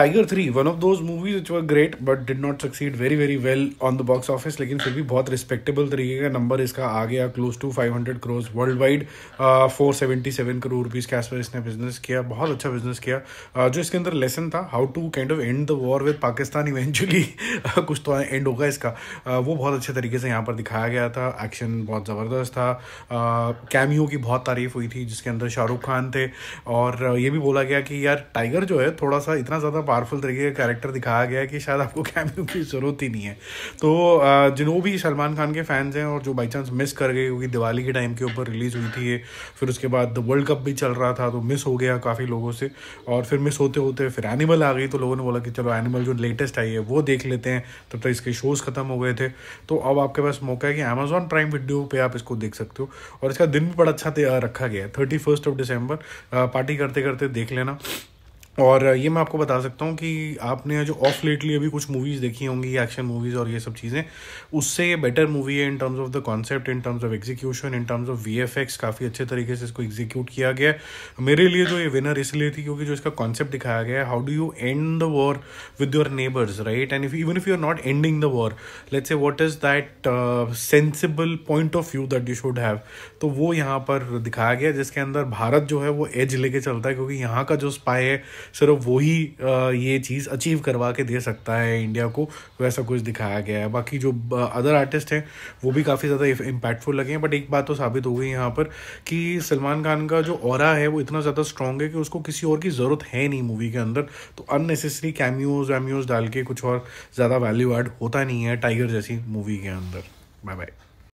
tiger three one of those movies which were great but did not succeed very very well on the box office लेकिन फिर भी बहुत respectable तरीके का number इसका आ गया close to five hundred crores worldwide four seventy seven crore rupees के आसपास इसने बिजनेस किया बहुत अच्छा बिजनेस किया uh, जो इसके अंदर लेसन था how to kind of end the war with Pakistan eventually कुछ तो एंड होगा इसका uh, वो बहुत अच्छे तरीके से यहाँ पर दिखाया गया था एक्शन बहुत ज़बरदस्त था कैमियो uh, की बहुत तारीफ हुई थी जिसके अंदर शाहरुख खान थे और uh, ये भी बोला गया कि यार टाइगर जो है थोड़ा सा इतना ज़्यादा पावरफुल तरीके का कैरेक्टर दिखाया गया है कि शायद आपको कैमियो की ज़रूरत ही नहीं है तो जिन्हों भी सलमान खान के फैंस हैं और जो बाई चांस मिस कर गए क्योंकि दिवाली के टाइम के ऊपर रिलीज़ हुई थी ये फिर उसके बाद वर्ल्ड कप भी चल रहा था तो मिस हो गया काफ़ी लोगों से और फिर मिस होते होते फिर एनिमल आ गई तो लोगों ने बोला कि चलो एनिमल जो लेटेस्ट आई है वो देख लेते हैं तब तक इसके शोज़ ख़त्म हो गए थे तो अब आपके पास मौका है कि अमेजोन प्राइम वीडियो पर आप इसको देख सकते हो और इसका दिन भी बड़ा अच्छा रखा गया है thirty first of December party करते करते देख लेना और ये मैं आपको बता सकता हूँ कि आपने जो ऑफ लेटली अभी कुछ मूवीज़ देखी होंगी एक्शन मूवीज़ और ये सब चीज़ें उससे ये बेटर मूवी है in terms of the concept in terms of execution in terms of V F X काफ़ी अच्छे तरीके से इसको एग्जीक्यूट किया गया मेरे लिए जो ये विनर इसलिए थी क्योंकि जो इसका कॉन्सेप्ट दिखाया गया है how do you end the war with your neighbours right and if even if you are not ending the war let's say what is that sensible point of view that you should have तो वो यहाँ पर दिखाया गया जिसके अंदर भारत जो है वो एज लेके चलता है क्योंकि यहाँ का जो स्पाई है सिर्फ वही ये चीज़ अचीव करवा के दे सकता है इंडिया को वैसा कुछ दिखाया गया है बाकी जो अदर आर्टिस्ट हैं वो भी काफ़ी ज़्यादा इम्पैक्टफुल लगे हैं बट एक बात तो साबित हो गई यहाँ पर कि सलमान खान का जो और है वो इतना ज़्यादा स्ट्रॉन्ग है कि उसको किसी और की ज़रूरत है नहीं मूवी के अंदर तो अननेसेसरी कैम्यूज वैम्यूज डाल के कुछ और ज़्यादा वैल्यू एड होता नहीं है टाइगर जैसी मूवी के अंदर बाय बाय